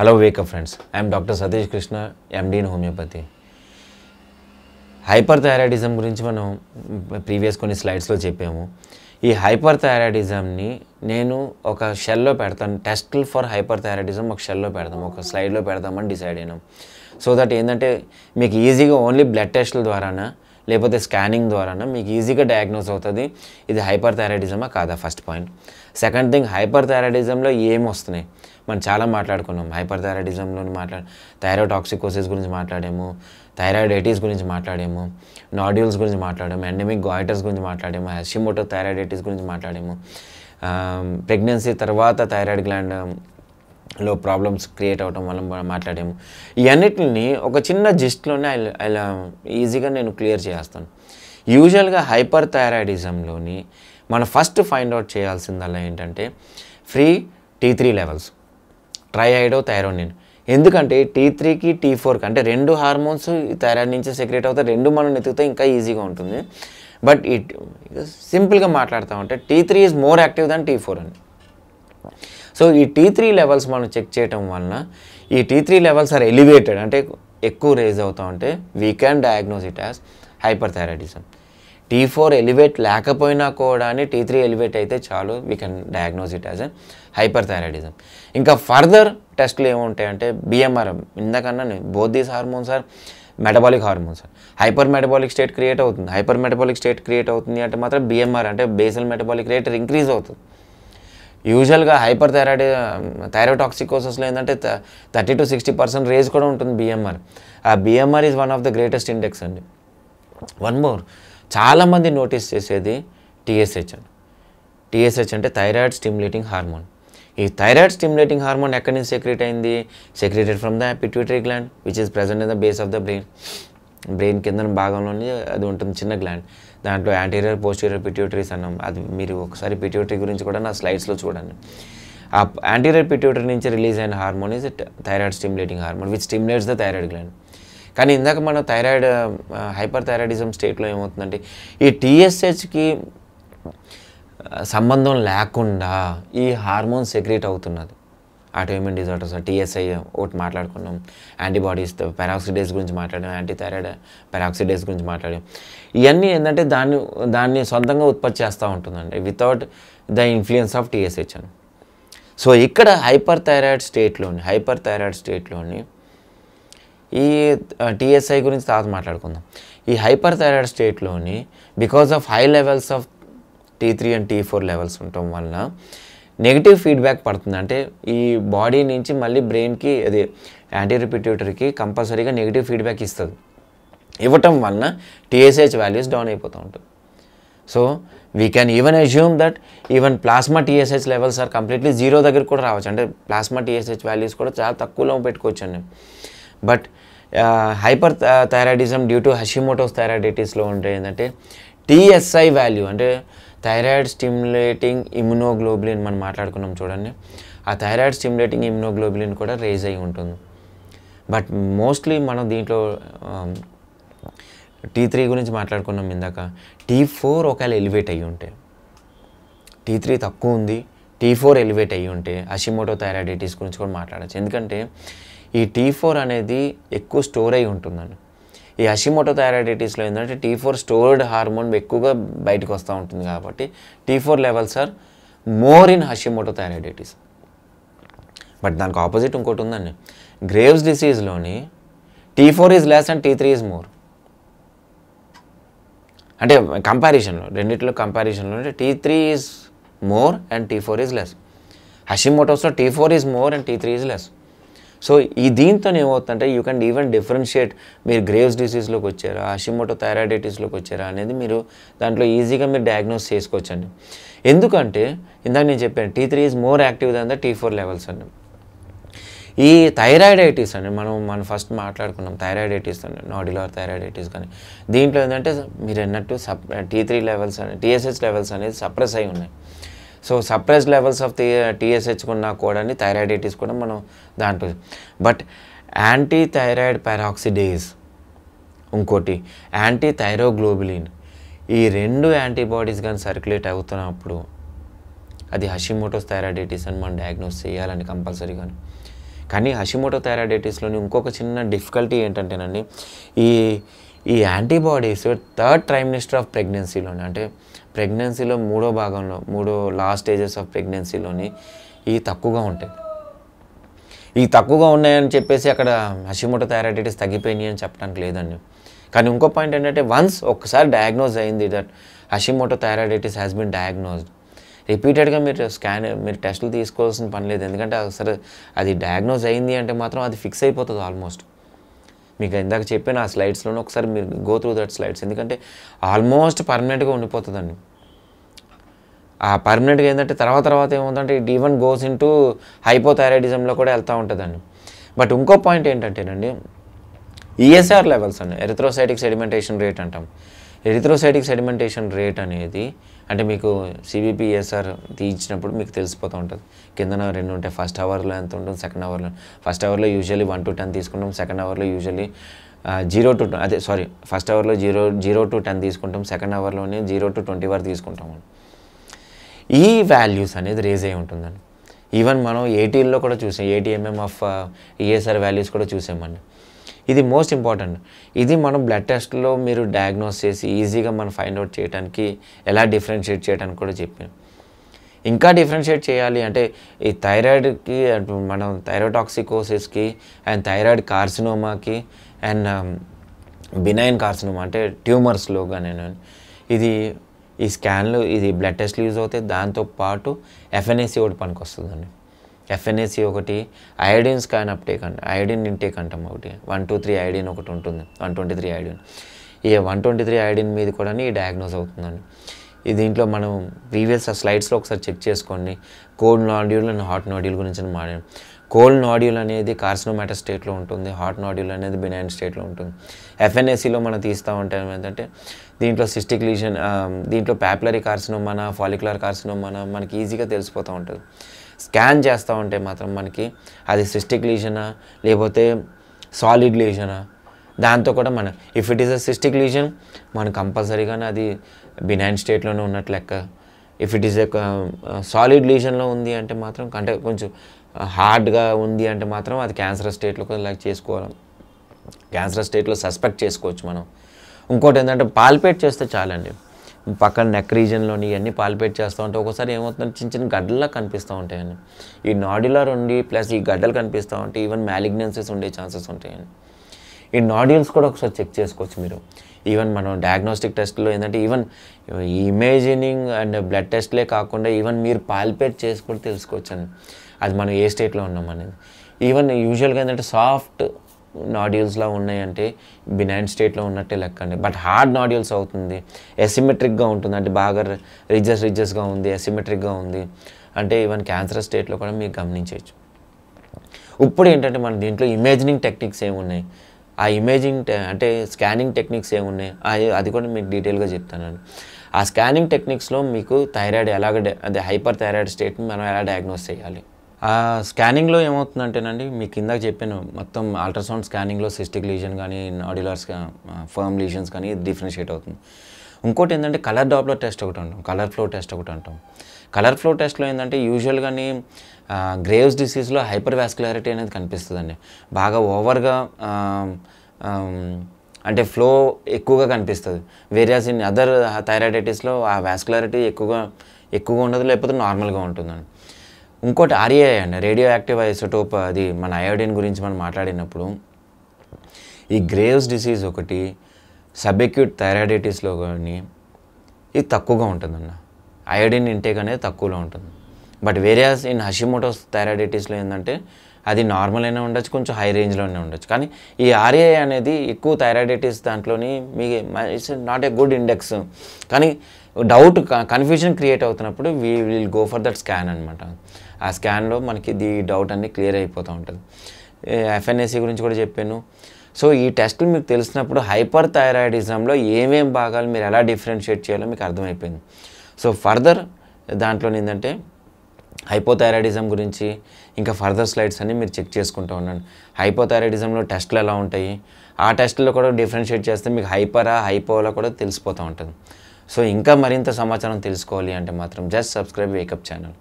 hello wake up friends I'm doctor Satish Krishna MD in homeopathy hyper thyroidism గురించి మనం previous కొన్ని స్లైడ్స్లో చెప్పాము ఈ హైపర్ థైరాయిడిజంని నేను ఒక షెల్లో పెడతాను టెస్ట్ ఫర్ హైపర్ థైరాయిడిజం ఒక షెల్లో పెడతాం ఒక స్లైడ్లో పెడతామని డిసైడ్ అయినాం సో దట్ ఏంటంటే మీకు ఈజీగా ఓన్లీ బ్లడ్ టెస్ట్ల ద్వారానా లేకపోతే స్కానింగ్ ద్వారానా మీకు ఈజీగా డయాగ్నోస్ అవుతుంది ఇది హైపర్ థైరాయిడిజమా కాదా first point second thing hyper థైరాయిడిజంలో ఏమొస్తున్నాయి మనం చాలా మాట్లాడుకున్నాం హైపర్ థైరాయిడిజంలో మాట్లాడ థైరోటాక్సికోసిస్ గురించి మాట్లాడాము థైరాయిడైటిస్ గురించి మాట్లాడాము నాడ్యూల్స్ గురించి మాట్లాడాము ఎండమిక్ గాయిటర్స్ గురించి మాట్లాడాము హెషిమోటో థైరాయిడైటిస్ గురించి మాట్లాడాము ప్రెగ్నెన్సీ తర్వాత థైరాయిడ్ గ్లాండ్ లో ప్రాబ్లమ్స్ క్రియేట్ అవడం వల్ల మాట్లాడాము ఇవన్నిటిని ఒక చిన్న జిస్ట్లోనే ఇలా ఈజీగా నేను క్లియర్ చేస్తాను యూజువల్గా హైపర్ థైరాయిడిజంలోని మనం ఫస్ట్ ఫైండ్ అవుట్ చేయాల్సిందల్లా ఏంటంటే free T three levels triiodo thyroid ఎందుకంటే టీ త్రీకి టీ ఫోర్కి అంటే రెండు హార్మోన్స్ థైరాయిడ్ నుంచి సెక్రేట్ అవుతాయి రెండు మనం ఎతికితే ఇంకా ఈజీగా ఉంటుంది బట్ ఈ సింపుల్గా మాట్లాడుతూ ఉంటే T three is more active than T four అని సో ఈ టీ త్రీ లెవెల్స్ మనం చెక్ చేయటం వలన ఈ T three levels are elevated అంటే ఎక్కువ రేజ్ అవుతా ఉంటే we can diagnose it as hyper thyroidism T four elevate లేకపోయినా కూడా టీ త్రీ ఎలివేట్ అయితే చాలు we can diagnose it as an hyper thyroidism ఇంకా ఫర్దర్ టెస్ట్లు ఏముంటాయంటే బిఎంఆర్ ఇందాకన్నా బోధీస్ hormone hormones are metabolic hormones hyper metabolic state create అవుతుంది హైపర్ మెటబాలిక్ స్టేట్ క్రియేట్ అవుతుంది అంటే మాత్రం బిఎంఆర్ అంటే బేసల్ మెటబాలిక్ రేట్ ఇంక్రీజ్ అవుతుంది యూజువల్గా హైపర్ థైరాయిడ్ థైరోటాక్సికోసెస్లో ఏంటంటే thirty to sixty percent raise కూడా ఉంటుంది బిఎంఆర్ ఆ BMR is one of the greatest index అండి వన్ మోర్ చాలామంది నోటీస్ చేసేది టీఎస్హెచ్ అని టీఎస్హెచ్ అంటే థైరాయిడ్ స్టిమ్యులేటింగ్ హార్మోన్ ఈ థైరాయిడ్ స్టిమ్యులేటింగ్ హార్మోన్ ఎక్కడి నుంచి సెక్రేట్ అయింది secreted from the pituitary gland which is present in the base of the brain brain కింద భాగంలోనే అది ఉంటుంది చిన్న గ్లాండ్ దాంట్లో యాంటీరియర్ పోస్టీరియర్ పిట్యూటరీస్ అన్నాం అది మీరు ఒకసారి పిట్యూటరీ గురించి కూడా నా స్లైడ్స్లో చూడండి ఆ యాంటీరియర్ పిట్యూటరీ నుంచి రిలీజ్ అయిన hormone is thyroid stimulating hormone which stimulates the thyroid gland కానీ ఇందాక మన థైరాయిడ్ హైపర్ థైరాయిడిజం స్టేట్లో ఏమవుతుందంటే ఈ టీఎస్హెచ్కి సంబంధం లేకుండా ఈ హార్మోన్ సెక్రీట్ అవుతున్నది ఆటోమిన్ డిజార్డర్స్ టీఎస్ఐ ఒకటి మాట్లాడుకున్నాం యాంటీబాడీస్ పెరాక్సిడేస్ గురించి మాట్లాడాం యాంటీ థైరాయిడ్ పెరాక్సిడేస్ గురించి మాట్లాడాం ఇవన్నీ ఏంటంటే దాన్ని దాన్ని సొంతంగా ఉత్పత్తి చేస్తూ ఉంటుందండి without the influence of TSH అని సో ఇక్కడ హైపర్ థైరాయిడ్ స్టేట్లోని హైపర్ థైరాయిడ్ స్టేట్లోని ఈ టీఎస్ఐ గురించి తర్వాత మాట్లాడుకుందాం ఈ హైపర్ థైరాయిడ్ స్టేట్లోని because of high levels of T three and T four levels ఉండటం వల్ల నెగిటివ్ ఫీడ్బ్యాక్ పడుతుంది అంటే ఈ బాడీ నుంచి మళ్ళీ బ్రెయిన్కి అది యాంటీ రిపిట్యూటర్కి కంపల్సరీగా నెగిటివ్ ఫీడ్బ్యాక్ ఇస్తుంది ఇవ్వటం వలన టీఎస్హెచ్ వాల్యూస్ డౌన్ అయిపోతూ ఉంటుంది so we can even assume that even plasma TSH levels are completely zero దగ్గర కూడా రావచ్చు అంటే ప్లాస్మా టీఎస్హెచ్ వాల్యూస్ కూడా చాలా తక్కువలో పెట్టుకోవచ్చు అండి but hyper thyroidism due to Hashimoto's థైరాయిడైటిస్లో ఉంటే ఏంటంటే టీఎస్ఐ వాల్యూ అంటే థైరాయిడ్ స్టిమ్యులేటింగ్ ఇమ్యునోగ్లోబులిన్ మనం మాట్లాడుకున్నాం చూడండి ఆ థైరాయిడ్ స్టిమ్యులేటింగ్ ఇమ్యునోగ్లోబులిన్ కూడా రేజ్ అయి ఉంటుంది బట్ మోస్ట్లీ మనం దీంట్లో టీ త్రీ గురించి మాట్లాడుకున్నాం ఇందాక టీ ఫోర్ ఒకవేళ ఎలివేట్ అయ్యి ఉంటే టీ త్రీ తక్కువ ఉంది టీ ఫోర్ ఎలివేట్ అయ్యి ఉంటే అషిమోటో థైరాయిడైటిస్ గురించి కూడా మాట్లాడచ్చు ఎందుకంటే ఈ టీ ఫోర్ అనేది ఎక్కువ స్టోర్ అయి ఉంటుందండి ఈ అషిమోటో థైరాయిడైటిస్లో ఏంటంటే టీ ఫోర్ స్టోర్డ్ హార్మోన్ ఎక్కువగా బయటకు వస్తూ ఉంటుంది కాబట్టి T four levels are more in Hashimoto thyroiditis but దానికి ఆపోజిట్ ఇంకోటి ఉందండి గ్రేవ్స్ డిసీజ్లోని T four is less and T three is more అంటే కంపారిజన్లో రెండిట్లో కంపారిజన్లో అంటే T three is more and T four is less హషిమోటోస్లో T four is more and T three is less so ఈ దీంతో ఏమవుతుందంటే యూ కెన్ ఈవెన్ డిఫరెన్షియేట్ మీరు గ్రేవ్స్ డిసీజ్లోకి వచ్చారా హషిమోటో థైరాయిడైటిస్లోకి వచ్చారా అనేది మీరు దాంట్లో ఈజీగా మీరు డయాగ్నోస్ చేసుకోవచ్చండి ఎందుకంటే ఇందాక నేను చెప్పాను T three is more active than the T four levels అండి ఈ థైరాయిడైటిస్ అండి మనం మనం ఫస్ట్ మాట్లాడుకున్నాం థైరాయిడైటిస్ అండి నాడ్యులర్ థైరాయిడైటిస్ కానీ దీంట్లో ఏంటంటే మీరు అన్నట్టు సప్ T three levels TSS levels అనేది సప్రెస్ అయి ఉన్నాయి so suppress levels of TSH ఉన్నా కూడా థైరాయిడైటిస్ కూడా మనం దాంట్లో బట్ యాంటీ థైరాయిడ్ పారాక్సిడేస్ ఇంకోటి యాంటీ థైరోగ్లోబులిన్ ఈ రెండు యాంటీబాడీస్ కానీ సర్క్యులేట్ అవుతున్నప్పుడు అది హషిమోటోస్ థైరాయిడైటిస్ అని మనం డయాగ్నోస్ చేయాలని కంపల్సరీగాను కానీ హషిమోటో థైరాయిడైటిస్లోని ఇంకొక చిన్న డిఫికల్టీ ఏంటంటేనండి ఈ ఈ యాంటీబాడీస్ థర్డ్ ట్రైమినిస్టర్ ఆఫ్ ప్రెగ్నెన్సీలోని అంటే ప్రెగ్నెన్సీలో మూడో భాగంలో మూడో లాస్ట్ స్టేజెస్ ఆఫ్ ప్రెగ్నెన్సీలోని ఇవి తక్కువగా ఉంటాయి ఈ తక్కువగా ఉన్నాయని చెప్పేసి అక్కడ హషిమోటో థైరాయిటిస్ తగ్గిపోయినాయి అని చెప్పడానికి లేదండి కానీ ఇంకో పాయింట్ ఏంటంటే వన్స్ ఒక్కసారి డయాగ్నోజ్ అయింది that Hashimoto thyroiditis has been diagnosed రిపీటెడ్గా మీరు స్కాన్ మీరు టెస్టులు తీసుకోవాల్సిన పని లేదు ఎందుకంటే అసలు అది డయాగ్నోజ్ అయింది అంటే మాత్రం అది ఫిక్స్ అయిపోతుంది ఆల్మోస్ట్ మీకు ఇందాక చెప్పిన ఆ స్లైడ్స్లోనే ఒకసారి మీరు గో త్రూ దట్ స్లైడ్స్ ఎందుకంటే ఆల్మోస్ట్ పర్మనెంట్గా ఉండిపోతుందండి ఆ పర్మనెంట్గా ఏంటంటే తర్వాత తర్వాత ఏముందంటే it even goes into హైపోథైరాయిడిజంలో కూడా వెళ్తూ ఉంటుందండి బట్ ఇంకో పాయింట్ ఏంటంటేనండి ఈఎస్ఆర్ e లెవెల్స్ అండి ఎరిథ్రోసైటిక్ సెడిమెంటేషన్ రేట్ అంటాం ఎరిథ్రోసైటిక్ సెడిమెంటేషన్ రేట్ అనేది అంటే మీకు సిబిపిఎస్ఆర్ తీయించినప్పుడు మీకు తెలిసిపోతూ ఉంటుంది కిందన రెండు ఉంటాయి ఫస్ట్ అవర్లో ఎంత ఉంటుంది సెకండ్ అవర్లో ఫస్ట్ అవర్లో యూజువల్లీ వన్ టు టెన్ తీసుకుంటాం సెకండ్ అవర్లో యూజువల్లీ జీరో టు అదే సారీ ఫస్ట్ అవర్లో జీరో జీరో టు టెన్ తీసుకుంటాం సెకండ్ అవర్లోనే జీరో టు ట్వంటీ వరకు తీసుకుంటాం ఈ వాల్యూస్ అనేది రేజ్ అయి ఉంటుందండి ఈవెన్ మనం ఏటీఎల్లో కూడా చూసాం ఏటీఎంఎం ఆఫ్ ఈఎస్ఆర్ వాల్యూస్ కూడా చూసామండి ఇది మోస్ట్ ఇంపార్టెంట్ ఇది మనం బ్లడ్ టెస్ట్లో మీరు డయాగ్నోస్ చేసి ఈజీగా మనం ఫైండ్ అవుట్ చేయడానికి ఎలా డిఫరెన్షియేట్ చేయడానికి కూడా చెప్పాను ఇంకా డిఫరెన్షియేట్ చేయాలి అంటే ఈ థైరాయిడ్కి మనం థైరోటాక్సికోసిస్కి అండ్ థైరాయిడ్ కార్సినోమాకి అండ్ బినైన్ కార్సినోమా అంటే ట్యూమర్స్లో కానీ ఇది ఈ స్కాన్లు ఇది బ్లడ్ టెస్ట్లు యూజ్ అవుతాయి దాంతోపాటు ఎఫ్ఎన్ఏసీ ఒకటి పనికి వస్తుందండి ఎఫ్ఎన్ఏసి ఒకటి ఐడిన్ స్కాన్ అప్టేక్ అంట ఐడిన్ ఇంటేక్ అంటాం ఒకటి వన్ టూ త్రీ ఐడిన్ ఒకటి ఉంటుంది వన్ ట్వంటీ త్రీ ఐడిన్ ఈ వన్ ట్వంటీ త్రీ ఐడిన్ మీద కూడా ఈ డయాగ్నోస్ అవుతుందండి ఈ దీంట్లో మనం ప్రీవియస్ ఆ స్లైడ్స్లో ఒకసారి చెక్ చేసుకోండి cold nodule and hot nodule గురించి మాట్లాడాను కోల్డ్ నాడ్యూల్ అనేది కార్సినోమాటా స్టేట్లో ఉంటుంది హాట్ నాడ్యూల్ అనేది బినాయిన్ స్టేట్లో ఉంటుంది ఎఫ్ఎన్ఏసీలో మనం తీస్తూ ఉంటాం ఏంటంటే దీంట్లో సిస్టిక్ లీషన్ దీంట్లో ప్యాపులరీ కార్సినోమానా ఫాలిక్యులర్ కార్సినోమానా మనకి ఈజీగా తెలిసిపోతూ ఉంటుంది స్కాన్ చేస్తూ ఉంటే మాత్రం మనకి అది సిస్టిక్ లీజనా లేకపోతే సాలిడ్ లీజనా దాంతో కూడా మనం if it is a cystic lesion మనం కంపల్సరీగానే అది బినైన్ స్టేట్లోనే ఉన్నట్టు లెక్క if it is a solid లీజన్లో ఉంది అంటే మాత్రం అంటే కొంచెం హార్డ్గా uh, ఉంది అంటే మాత్రం అది క్యాన్సర్ స్టేట్లో కూడా చేసుకోవాలి క్యాన్సర్ స్టేట్లో సస్పెక్ట్ చేసుకోవచ్చు మనం ఇంకోటి ఏంటంటే పాల్పేట్ చేస్తే చాలండి పక్కన నెక్ రీజన్లోని ఇవన్నీ పాలిపేట్ చేస్తూ ఉంటాయి ఒకసారి ఏమవుతుంది చిన్న చిన్న గడ్డల్లా కనిపిస్తూ ఉంటాయండి ఈ నాడ్యులర్ ఉండి ప్లస్ ఈ గడ్డలు కనిపిస్తూ ఉంటాయి ఈవెన్ మ్యాలిగ్నెన్సెస్ ఉండే ఛాన్సెస్ ఉంటాయండి ఈ నాడ్యూల్స్ కూడా ఒకసారి చెక్ చేసుకోవచ్చు మీరు ఈవెన్ మనం డయాగ్నోస్టిక్ టెస్ట్లో ఏంటంటే ఈవెన్ ఇమేజినింగ్ అండ్ బ్లడ్ టెస్ట్లే కాకుండా ఈవెన్ మీరు పాల్పేట్ చేసి కూడా తెలుసుకోవచ్చు అది మనం ఏ స్టేట్లో ఉన్నాం అనేది ఈవెన్ యూజువల్గా ఏంటంటే సాఫ్ట్ నాడ్యూల్స్లో ఉన్నాయంటే బినైన్ స్టేట్లో ఉన్నట్టే లెక్క అండి బట్ హార్డ్ నాడ్యూల్స్ అవుతుంది ఎసిమెట్రిక్గా ఉంటుంది అంటే బాగా రిజస్ రిజెస్గా ఉంది ఎసిమెట్రిక్గా ఉంది అంటే ఈవెన్ క్యాన్సర్ స్టేట్లో కూడా మీరు గమనించవచ్చు ఇప్పుడు ఏంటంటే మన దీంట్లో ఇమేజినింగ్ టెక్నిక్స్ ఏమున్నాయి ఆ ఇమేజింగ్ అంటే స్కానింగ్ టెక్నిక్స్ ఏమున్నాయి అది కూడా మీకు డీటెయిల్గా చెప్తానండి ఆ స్కానింగ్ టెక్నిక్స్లో మీకు థైరాయిడ్ ఎలాగ అదే హైపర్ థైరాయిడ్ స్టేట్ని మనం ఎలా డయాగ్నోస్ చేయాలి ఆ స్కానింగ్లో ఏమవుతుందంటేనండి మీకు ఇందాక చెప్పాను మొత్తం అల్ట్రాసౌండ్ స్కానింగ్లో సిస్టిక్ లీజన్ కానీ నాడ్యులర్స్ ఫర్మ్ లీజన్స్ కానీ డిఫరెన్షియేట్ అవుతుంది ఇంకోటి ఏంటంటే కలర్ డాప్లో టెస్ట్ ఒకటి అంటాం కలర్ ఫ్లో టెస్ట్ ఒకటి అంటాం కలర్ ఫ్లో టెస్ట్లో ఏంటంటే యూజువల్గాని గ్రేవ్స్ డిసీజ్లో హైపర్ వ్యాస్కులారిటీ అనేది కనిపిస్తుందండి బాగా ఓవర్గా అంటే ఫ్లో ఎక్కువగా కనిపిస్తుంది వేరియాస్ ఇన్ అదర్ థైరాయిడైటిస్లో ఆ వ్యాస్కులారిటీ ఎక్కువగా ఎక్కువగా ఉండదు లేకపోతే నార్మల్గా ఉంటుందండి ఇంకోటి ఆర్ఏఐ అండి రేడియో యాక్టివ్ ఐసోటోప్ అది మన అయోడిన్ గురించి మనం మాట్లాడినప్పుడు ఈ గ్రేవ్స్ డిసీజ్ ఒకటి సబ్ఎక్యూట్ థైరాయిడైటిస్లో కానీ ఇది తక్కువగా ఉంటుందన్న అయోడిన్ ఇంటేక్ అనేది తక్కువలో ఉంటుంది బట్ వేరే ఇన్ హషిమోటోస్ థైరాయిడైటిస్లో ఏంటంటే అది నార్మల్ అయినా ఉండొచ్చు కొంచెం హై రేంజ్లోనే ఉండొచ్చు కానీ ఈ ఆర్ఏఐ అనేది ఎక్కువ థైరాయిడైటిస్ దాంట్లోని మీ it's not a good index కానీ డౌట్ కన్ఫ్యూజన్ క్రియేట్ అవుతున్నప్పుడు we will go for that scan అనమాట ఆ స్కాన్లో మనకి ది డౌట్ అన్నీ క్లియర్ అయిపోతూ ఉంటుంది ఎఫ్ఎన్ఏసీ గురించి కూడా చెప్పాను సో ఈ టెస్ట్లు మీకు తెలిసినప్పుడు హైపర్ థైరాయిడిజంలో ఏమేమి భాగాలు మీరు ఎలా డిఫరెన్షియేట్ చేయాలో మీకు అర్థమైపోయింది సో ఫర్దర్ దాంట్లో ఏంటంటే హైపోథైరాయిడిజం గురించి ఇంకా ఫర్దర్ స్లైడ్స్ అన్ని మీరు చెక్ చేసుకుంటూ ఉన్నాను హైపోథైరాయిడిజంలో టెస్ట్లు ఎలా ఉంటాయి ఆ టెస్టులో కూడా డిఫరెన్షియేట్ చేస్తే మీకు హైపరా హైపోలా కూడా తెలిసిపోతూ ఉంటుంది సో ఇంకా మరింత సమాచారం తెలుసుకోవాలి అంటే మాత్రం జస్ట్ సబ్స్క్రైబ్ వేకప్ ఛానల్